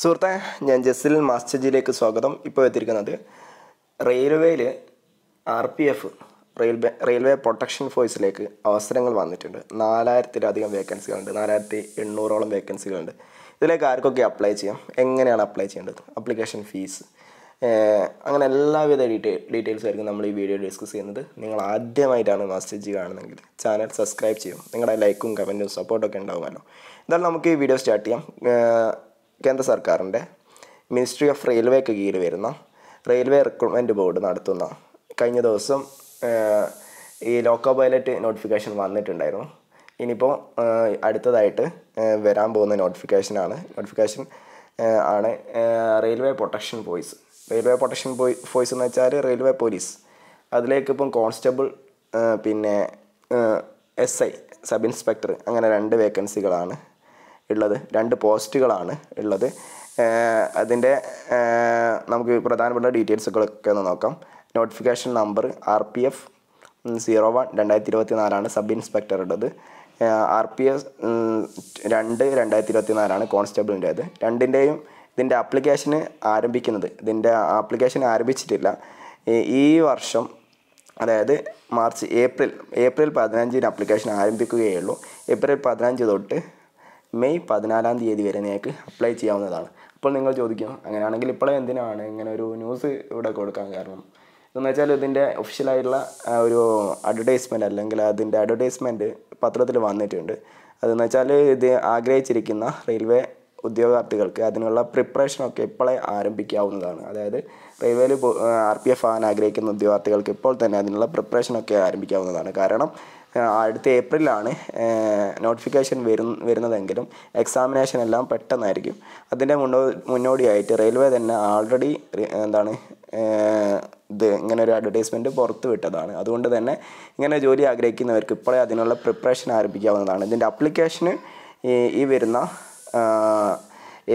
സുഹൃത്തെ ഞാൻ ജസിൽ മാസ്റ്റജിയിലേക്ക് സ്വാഗതം ഇപ്പോൾ എത്തിയിരിക്കുന്നത് റെയിൽവേയിൽ R P F railway railway protection ഫോഴ്സിലേക്ക് അവസരങ്ങൾ വന്നിട്ടുണ്ട് നാലായിരത്തിലധികം വേക്കൻസികളുണ്ട് നാലായിരത്തി എണ്ണൂറോളം വേക്കൻസികളുണ്ട് ഇതിലേക്ക് ആർക്കൊക്കെ അപ്ലൈ ചെയ്യാം എങ്ങനെയാണ് അപ്ലൈ ചെയ്യേണ്ടത് അപ്ലിക്കേഷൻ ഫീസ് അങ്ങനെ എല്ലാവിധ ഡീറ്റെയിൽ ഡീറ്റെയിൽസ് ആയിരിക്കും നമ്മൾ ഈ വീഡിയോ ഡിസ്കസ് ചെയ്യുന്നത് നിങ്ങൾ ആദ്യമായിട്ടാണ് മാസ്റ്റർ ജി കാണുന്നതെങ്കിൽ ചാനൽ സബ്സ്ക്രൈബ് ചെയ്യും നിങ്ങളുടെ ലൈക്കും കമൻറ്റും സപ്പോർട്ടൊക്കെ ഉണ്ടാവുമല്ലോ എന്തായാലും നമുക്ക് ഈ വീഡിയോ സ്റ്റാർട്ട് ചെയ്യാം കേന്ദ്ര സർക്കാരിൻ്റെ മിനിസ്ട്രി ഓഫ് റെയിൽവേക്ക് കീഴിൽ വരുന്ന റെയിൽവേ റിക്രൂട്ട്മെൻറ്റ് ബോർഡ് നടത്തുന്ന കഴിഞ്ഞ ദിവസം ഈ ലോക്കോ പൈലറ്റ് നോട്ടിഫിക്കേഷൻ വന്നിട്ടുണ്ടായിരുന്നു ഇനിയിപ്പോൾ അടുത്തതായിട്ട് വരാൻ പോകുന്ന നോട്ടിഫിക്കേഷനാണ് നോട്ടിഫിക്കേഷൻ ആണ് railway protection force railway protection force എന്ന് വെച്ചാൽ റെയിൽവേ പോലീസ് അതിലേക്ക് ഇപ്പം കോൺസ്റ്റബിൾ പിന്നെ എസ് ഐ സബ് ഇൻസ്പെക്ടർ അങ്ങനെ രണ്ട് വേക്കൻസികളാണ് ഉള്ളത് രണ്ട് പോസ്റ്റുകളാണ് ഉള്ളത് അതിൻ്റെ നമുക്ക് പ്രധാനപ്പെട്ട ഡീറ്റെയിൽസുകളൊക്കെ ഒന്ന് നോക്കാം notification number R P F zero one രണ്ടായിരത്തി ഇരുപത്തി നാലാണ് സബ് ഇൻസ്പെക്ടർ ഉള്ളത് ആർ പി എസ് രണ്ട് രണ്ടായിരത്തി ഇരുപത്തി നാലാണ് കോൺസ്റ്റബിളിൻ്റേത് രണ്ടിൻ്റെയും ഇതിൻ്റെ ആപ്ലിക്കേഷന് ആരംഭിക്കുന്നത് ഇതിൻ്റെ ആപ്ലിക്കേഷൻ ആരംഭിച്ചിട്ടില്ല ഈ വർഷം അതായത് മാർച്ച് ഏപ്രിൽ ഏപ്രിൽ പതിനഞ്ചിന് ആപ്ലിക്കേഷൻ ആരംഭിക്കുകയുള്ളൂ ഏപ്രിൽ പതിനഞ്ച് തൊട്ട് മെയ് പതിനാലാം തീയതി വരെ നിങ്ങൾക്ക് അപ്ലൈ ചെയ്യാവുന്നതാണ് അപ്പോൾ നിങ്ങൾ ചോദിക്കും അങ്ങനെയാണെങ്കിൽ ഇപ്പോഴും എന്തിനാണ് ഇങ്ങനെ ഒരു ന്യൂസ് ഇവിടെ കൊടുക്കാൻ കാരണം എന്ന് വെച്ചാൽ ഇതിൻ്റെ ഒഫീഷ്യലായിട്ടുള്ള ഒരു അഡ്വർടൈസ്മെൻറ്റ് അല്ലെങ്കിൽ അതിൻ്റെ അഡ്വർടൈസ്മെൻറ്റ് പത്രത്തിൽ വന്നിട്ടുണ്ട് അതെന്ന് വെച്ചാൽ ഇത് ആഗ്രഹിച്ചിരിക്കുന്ന റെയിൽവേ ഉദ്യോഗാർത്ഥികൾക്ക് അതിനുള്ള പ്രിപ്പറേഷനൊക്കെ ഇപ്പോഴേ ആരംഭിക്കാവുന്നതാണ് അതായത് റെയിൽവേയിൽ ആർ പി എഫ് ആകാൻ ആഗ്രഹിക്കുന്ന ഉദ്യോഗാർത്ഥികൾക്ക് ഇപ്പോൾ തന്നെ അതിനുള്ള പ്രിപ്പറേഷനൊക്കെ ആരംഭിക്കാവുന്നതാണ് കാരണം അടുത്ത ഏപ്രിലാണ് നോട്ടിഫിക്കേഷൻ വരും വരുന്നതെങ്കിലും എക്സാമിനേഷൻ എല്ലാം പെട്ടെന്നായിരിക്കും അതിൻ്റെ മുന്നോ മുന്നോടിയായിട്ട് റെയിൽവേ തന്നെ ആൾറെഡി എന്താണ് ഇത് ഇങ്ങനെ ഒരു അഡ്വർടൈസ്മെൻറ്റ് പുറത്ത് വിട്ടതാണ് അതുകൊണ്ട് തന്നെ ഇങ്ങനെ ജോലി ആഗ്രഹിക്കുന്നവർക്ക് ഇപ്പോഴേ അതിനുള്ള പ്രിപ്പറേഷൻ ആരംഭിക്കാവുന്നതാണ് ഇതിൻ്റെ അപ്ലിക്കേഷന് ഈ വരുന്ന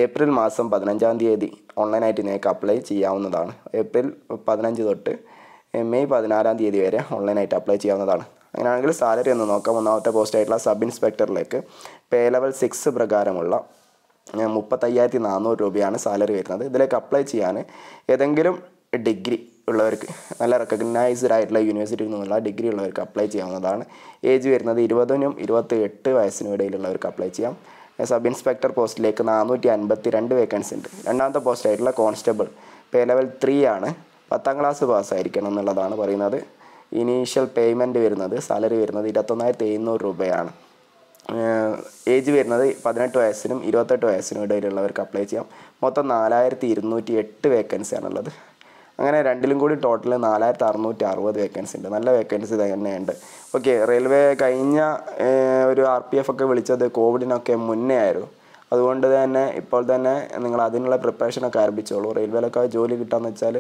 ഏപ്രിൽ മാസം പതിനഞ്ചാം തീയതി ഓൺലൈനായിട്ട് നിങ്ങൾക്ക് അപ്ലൈ ചെയ്യാവുന്നതാണ് ഏപ്രിൽ പതിനഞ്ച് തൊട്ട് മെയ് പതിനാലാം തീയതി വരെ ഓൺലൈനായിട്ട് അപ്ലൈ ചെയ്യാവുന്നതാണ് അങ്ങനെയാണെങ്കിൽ സാലറി ഒന്ന് നോക്കാം ഒന്നാമത്തെ പോസ്റ്റ് ആയിട്ടുള്ള സബ് ഇൻസ്പെക്ടറിലേക്ക് പേ ലെവൽ സിക്സ് പ്രകാരമുള്ള മുപ്പത്തയ്യായിരത്തി നാനൂറ് രൂപയാണ് സാലറി വരുന്നത് ഇതിലേക്ക് അപ്ലൈ ചെയ്യാൻ ഏതെങ്കിലും ഡിഗ്രി ഉള്ളവർക്ക് നല്ല റെക്കഗ്നൈസ്ഡ് ആയിട്ടുള്ള യൂണിവേഴ്സിറ്റിയിൽ നിന്നുള്ള ഡിഗ്രി ഉള്ളവർക്ക് അപ്ലൈ ചെയ്യാവുന്നതാണ് ഏജ് വരുന്നത് ഇരുപതിനും ഇരുപത്തി എട്ട് വയസ്സിനും ഇടയിലുള്ളവർക്ക് അപ്ലൈ ചെയ്യാം സബ് ഇൻസ്പെക്ടർ പോസ്റ്റിലേക്ക് നാനൂറ്റി അൻപത്തി രണ്ട് വേക്കൻസി ഉണ്ട് രണ്ടാമത്തെ പോസ്റ്റായിട്ടുള്ള കോൺസ്റ്റബിൾ പേ ലെവൽ ത്രീ ആണ് പത്താം ക്ലാസ് പാസ്സായിരിക്കണം എന്നുള്ളതാണ് പറയുന്നത് ഇനീഷ്യൽ പേയ്മെൻറ്റ് വരുന്നത് സാലറി വരുന്നത് ഇരുപത്തൊന്നായിരത്തി എഴുന്നൂറ് രൂപയാണ് ഏജ് വരുന്നത് പതിനെട്ട് വയസ്സിനും ഇരുപത്തെട്ട് വയസ്സിനും ഇടയിലുള്ളവർക്ക് അപ്ലൈ ചെയ്യാം മൊത്തം നാലായിരത്തി ഇരുന്നൂറ്റി എട്ട് വേക്കൻസിയാണുള്ളത് അങ്ങനെ രണ്ടിലും കൂടി ടോട്ടൽ നാലായിരത്തി അറുന്നൂറ്റി അറുപത് വേക്കൻസി ഉണ്ട് നല്ല വേക്കൻസി തന്നെയുണ്ട് ഓക്കെ റെയിൽവേ കഴിഞ്ഞ ഒരു ആർ പി എഫ് ഒക്കെ വിളിച്ചത് കോവിഡിനൊക്കെ മുന്നേ ആയിരുന്നു അതുകൊണ്ട് തന്നെ ഇപ്പോൾ തന്നെ നിങ്ങൾ അതിനുള്ള പ്രിപ്പറേഷനൊക്കെ ആരംഭിച്ചോളൂ റെയിൽവേയിലൊക്കെ ജോലി കിട്ടാമെന്ന് വെച്ചാൽ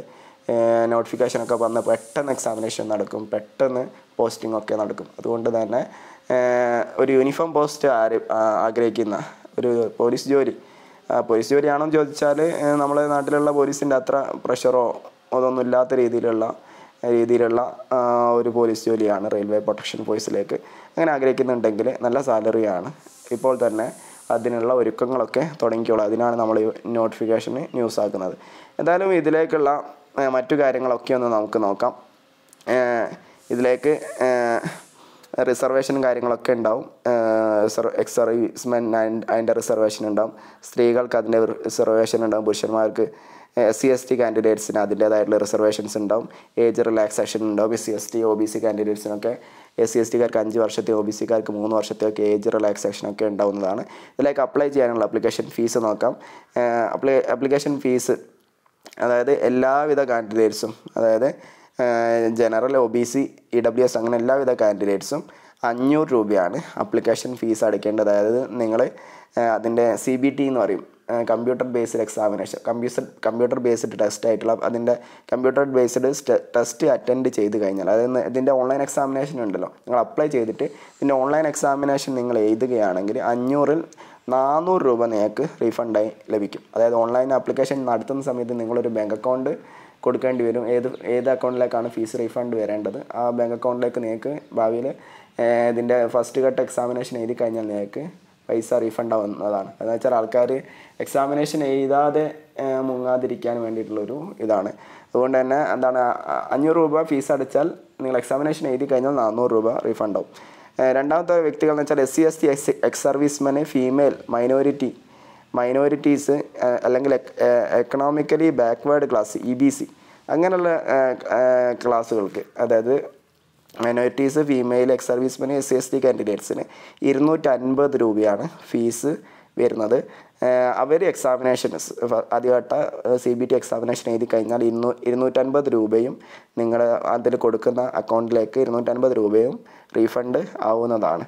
നോട്ടിഫിക്കേഷനൊക്കെ വന്ന് പെട്ടെന്ന് എക്സാമിനേഷൻ നടക്കും പെട്ടെന്ന് പോസ്റ്റിംഗ് ഒക്കെ നടക്കും അതുകൊണ്ട് തന്നെ ഒരു യൂണിഫോം പോസ്റ്റ് ആര് ആഗ്രഹിക്കുന്ന ഒരു പോലീസ് ജോലി പോലീസ് ജോലിയാണോ ചോദിച്ചാൽ നമ്മുടെ നാട്ടിലുള്ള പോലീസിൻ്റെ അത്ര പ്രഷറോ അതൊന്നും ഇല്ലാത്ത രീതിയിലുള്ള രീതിയിലുള്ള ഒരു പോലീസ് ജോലിയാണ് റെയിൽവേ പ്രൊട്ടക്ഷൻ ഫോഴ്സിലേക്ക് അങ്ങനെ ആഗ്രഹിക്കുന്നുണ്ടെങ്കിൽ നല്ല സാലറിയാണ് ഇപ്പോൾ തന്നെ അതിനുള്ള ഒരുക്കങ്ങളൊക്കെ തുടങ്ങിക്കോളാം അതിനാണ് നമ്മൾ നോട്ടിഫിക്കേഷന് ന്യൂസ് ആക്കുന്നത് എന്തായാലും ഇതിലേക്കുള്ള മറ്റു കാര്യങ്ങളൊക്കെ ഒന്ന് നമുക്ക് നോക്കാം ഇതിലേക്ക് റിസർവേഷനും കാര്യങ്ങളൊക്കെ ഉണ്ടാവും എക്സ് സർവീസ്മെൻ അതിൻ്റെ റിസർവേഷൻ ഉണ്ടാവും സ്ത്രീകൾക്ക് അതിൻ്റെ റിസർവേഷൻ ഉണ്ടാവും പുരുഷന്മാർക്ക് എസ് സി എസ് ടി കാൻഡിഡേറ്റ്സിന് അതിൻ്റേതായിട്ടുള്ള റിസർവേഷൻസ് ഉണ്ടാവും ഏജ് റിലാക്സേഷൻ ഉണ്ടാവും S C S T O B C കാൻഡിഡേറ്റ്സിനൊക്കെ എസ് സി എസ് ടിക്കാർക്ക് അഞ്ച് വർഷത്തെ ഒ ബി സിക്കാർക്ക് മൂന്ന് വർഷത്തെയൊക്കെ ഏജ് റിലാക്സേഷനൊക്കെ ഉണ്ടാവുന്നതാണ് ഇതിലേക്ക് അപ്ലൈ ചെയ്യാനുള്ള അപ്ലിക്കേഷൻ ഫീസ് നോക്കാം അപ്ലൈ അപ്ലിക്കേഷൻ ഫീസ് അതായത് എല്ലാവിധ കാൻഡിഡേറ്റ്സും അതായത് general O B C E W S അങ്ങനെ എല്ലാവിധ കാൻഡിഡേറ്റ്സും അഞ്ഞൂറ് രൂപയാണ് അപ്ലിക്കേഷൻ ഫീസ് അടയ്ക്കേണ്ടത് അതായത് നിങ്ങൾ അതിൻ്റെ സി ബി ടി എന്ന് പറയും computer based examination computer computer based test ആയിട്ടുള്ള അതിൻ്റെ കമ്പ്യൂട്ടർ ബേസ്ഡ് ടെസ്റ്റ് അറ്റൻഡ് ചെയ്ത് കഴിഞ്ഞാൽ അതായത് ഇതിൻ്റെ ഓൺലൈൻ എക്സാമിനേഷൻ ഉണ്ടല്ലോ നിങ്ങൾ അപ്ലൈ ചെയ്തിട്ട് ഇതിൻ്റെ ഓൺലൈൻ എക്സാമിനേഷൻ നിങ്ങൾ എഴുതുകയാണെങ്കിൽ അഞ്ഞൂറിൽ നാനൂറ് രൂപ നിങ്ങൾക്ക് റീഫണ്ടായി ലഭിക്കും അതായത് ഓൺലൈൻ ആപ്ലിക്കേഷൻ നടത്തുന്ന സമയത്ത് നിങ്ങളൊരു ബാങ്ക് അക്കൗണ്ട് കൊടുക്കേണ്ടി വരും ഏത് ഏത് അക്കൗണ്ടിലേക്കാണ് ഫീസ് റീഫണ്ട് വരേണ്ടത് ആ ബാങ്ക് അക്കൗണ്ടിലേക്ക് നിങ്ങൾക്ക് ഭാവിയിൽ ഇതിൻ്റെ ഫസ്റ്റ് ഘട്ട എക്സാമിനേഷൻ എഴുതി കഴിഞ്ഞാൽ നിങ്ങൾക്ക് പൈസ റീഫണ്ട് ആവുന്നതാണ് എന്ന് വെച്ചാൽ ആൾക്കാർ എക്സാമിനേഷൻ എഴുതാതെ മുങ്ങാതിരിക്കാൻ വേണ്ടിയിട്ടുള്ളൊരു ഇതാണ് അതുകൊണ്ട് തന്നെ എന്താണ് അഞ്ഞൂറ് രൂപ ഫീസ് അടച്ചാൽ നിങ്ങൾ എക്സാമിനേഷൻ എഴുതി കഴിഞ്ഞാൽ നാനൂറ് രൂപ റീഫണ്ടാവും ആവും രണ്ടാമത്തെ വ്യക്തികൾ എന്ന് വെച്ചാൽ S C S T ex ex servicemen female minority minorities അല്ലെങ്കിൽ economically backward class E B C അങ്ങനെയുള്ള ക്ലാസ്സുകൾക്ക് അതായത് minorities female ex servicemen S C S T കാൻഡിഡേറ്റ്സിന് ഇരുന്നൂറ്റൻപത് രൂപയാണ് ഫീസ് വരുന്നത് അവർ എക്സാമിനേഷൻ ആദ്യഘട്ട സി ബി ടി എക്സാമിനേഷൻ എഴുതി കഴിഞ്ഞാൽ ഇരുന്നൂ ഇരുന്നൂറ്റൻപത് രൂപയും നിങ്ങൾ അതിൽ കൊടുക്കുന്ന അക്കൗണ്ടിലേക്ക് ഇരുന്നൂറ്റൻപത് രൂപയും റീഫണ്ട് ആവുന്നതാണ്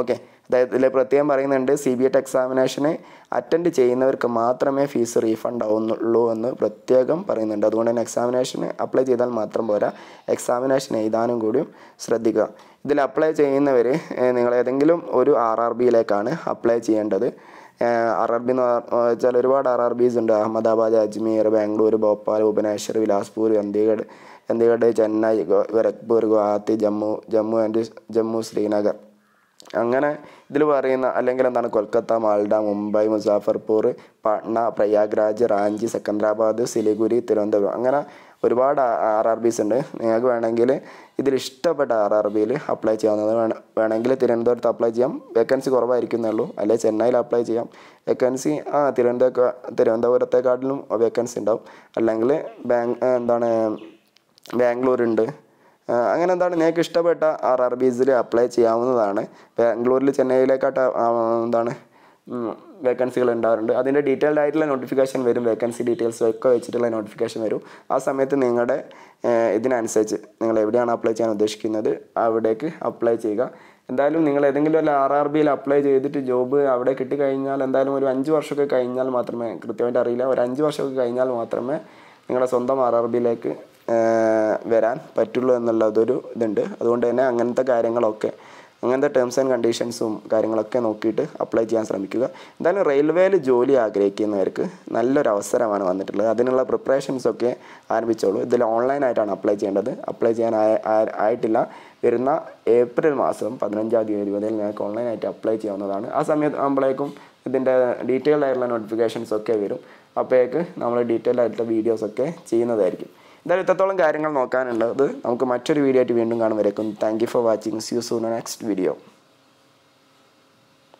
ഓക്കെ അതായത് ഇതിൽ പ്രത്യേകം പറയുന്നുണ്ട് സി ബി ടി എക്സാമിനേഷന് അറ്റൻഡ് ചെയ്യുന്നവർക്ക് മാത്രമേ ഫീസ് റീഫണ്ട് ആവുന്നുള്ളൂ എന്ന് പ്രത്യേകം പറയുന്നുണ്ട് അതുകൊണ്ട് തന്നെ എക്സാമിനേഷന് അപ്ലൈ ചെയ്താൽ മാത്രം പോരാ എക്സാമിനേഷൻ എഴുതാനും കൂടിയും ശ്രദ്ധിക്കുക ഇതിൽ അപ്ലൈ ചെയ്യുന്നവർ നിങ്ങൾ ഏതെങ്കിലും ഒരു ആർ ആർ ബിയിലേക്കാണ് അപ്ലൈ ചെയ്യേണ്ടത് ആർ ആർ ബി എന്ന് വെച്ചാൽ ഒരുപാട് ആർ ആർ ബീസ് ഉണ്ട് അഹമ്മദാബാദ് അജ്മീർ ബാംഗ്ലൂർ ഭോപ്പാൽ ഭുവനേശ്വർ വിലാസ്പൂർ ചണ്ഡീഗഡ് ചണ്ഡീഗഡ് ചെന്നൈ ഗോരഖ്പൂർ ഗുവാഹത്തി ജമ്മു ജമ്മു ആൻഡ് ജമ്മു ശ്രീനഗർ അങ്ങനെ ഇതിൽ പറയുന്ന അല്ലെങ്കിൽ എന്താണ് കൊൽക്കത്ത മാൽഡ മുംബൈ മുസാഫർപൂർ പട്ന പ്രയാഗ്രാജ് റാഞ്ചി സെക്കന്ദരാബാദ് സിലിഗുരി തിരുവനന്തപുരം അങ്ങനെ ഒരുപാട് ആർ ആർ ബിസ് ഉണ്ട് നിങ്ങൾക്ക് വേണമെങ്കിൽ ഇതിൽ ഇഷ്ടപ്പെട്ട ആർ ആർ ബിയിൽ അപ്ലൈ ചെയ്യാവുന്നതാണ് വേണമെങ്കിൽ തിരുവനന്തപുരത്ത് അപ്ലൈ ചെയ്യാം വേക്കൻസി എന്നുള്ളൂ അല്ലെങ്കിൽ ചെന്നൈയിൽ അപ്ലൈ ചെയ്യാം വേക്കൻസി ആ തിരുവനന്തപുരം തിരുവനന്തപുരത്തെക്കാട്ടിലും വേക്കൻസി ഉണ്ടാവും അല്ലെങ്കിൽ ബാങ്ക് എന്താണ് ബാംഗ്ലൂർ ഉണ്ട് അങ്ങനെ എന്താണ് നിങ്ങൾക്ക് ഇഷ്ടപ്പെട്ട ആർ ആർ ബീസിൽ അപ്ലൈ ചെയ്യാവുന്നതാണ് ബാംഗ്ലൂരിൽ ചെന്നൈയിലേക്കാട്ട് എന്താണ് വേക്കൻസികൾ ഉണ്ടാവാറുണ്ട് അതിൻ്റെ ഡീറ്റെയിൽഡ് ആയിട്ടുള്ള നോട്ടിഫിക്കേഷൻ വരും വേക്കൻസി ഡീറ്റെയിൽസ് ഒക്കെ വെച്ചിട്ടുള്ള നോട്ടിഫിക്കേഷൻ വരും ആ സമയത്ത് നിങ്ങളുടെ ഇതിനനുസരിച്ച് നിങ്ങൾ എവിടെയാണ് അപ്ലൈ ചെയ്യാൻ ഉദ്ദേശിക്കുന്നത് അവിടേക്ക് അപ്ലൈ ചെയ്യുക എന്തായാലും നിങ്ങൾ ഏതെങ്കിലും ഒരു ആർ ആർ ബിയിൽ അപ്ലൈ ചെയ്തിട്ട് ജോബ് അവിടെ കിട്ടിക്കഴിഞ്ഞാൽ എന്തായാലും ഒരു അഞ്ച് വർഷമൊക്കെ കഴിഞ്ഞാൽ മാത്രമേ കൃത്യമായിട്ട് അറിയില്ല ഒരു അഞ്ച് വർഷമൊക്കെ കഴിഞ്ഞാൽ മാത്രമേ നിങ്ങളുടെ സ്വന്തം ആർ ആർ ബിയിലേക്ക് വരാൻ പറ്റുള്ളൂ എന്നുള്ളതൊരു ഇതുണ്ട് അതുകൊണ്ട് തന്നെ അങ്ങനത്തെ കാര്യങ്ങളൊക്കെ അങ്ങനത്തെ ടേംസ് ആൻഡ് കണ്ടീഷൻസും കാര്യങ്ങളൊക്കെ നോക്കിയിട്ട് അപ്ലൈ ചെയ്യാൻ ശ്രമിക്കുക എന്തായാലും റെയിൽവേയിൽ ജോലി ആഗ്രഹിക്കുന്നവർക്ക് നല്ലൊരു അവസരമാണ് വന്നിട്ടുള്ളത് അതിനുള്ള പ്രിപ്പറേഷൻസൊക്കെ ആരംഭിച്ചോളൂ ഇതിൽ ഓൺലൈനായിട്ടാണ് അപ്ലൈ ചെയ്യേണ്ടത് അപ്ലൈ ചെയ്യാൻ ആയിട്ടില്ല വരുന്ന ഏപ്രിൽ മാസം പതിനഞ്ചാം തീയതി ഇരുപതിൽ നിങ്ങൾക്ക് ഓൺലൈനായിട്ട് അപ്ലൈ ചെയ്യാവുന്നതാണ് ആ സമയത്ത് ആകുമ്പോഴേക്കും ഇതിൻ്റെ ഡീറ്റെയിൽഡ് ആയിട്ടുള്ള നോട്ടിഫിക്കേഷൻസൊക്കെ വരും അപ്പോഴേക്ക് നമ്മൾ ഡീറ്റെയിൽഡ് ആയിട്ടുള്ള വീഡിയോസൊക്കെ ചെയ്യുന്നതായിരിക്കും എന്തായാലും ഇത്രത്തോളം കാര്യങ്ങൾ നോക്കാനുള്ളത് നമുക്ക് മറ്റൊരു വീഡിയോ ആയിട്ട് വീണ്ടും കാണും thank you for watching see you soon next video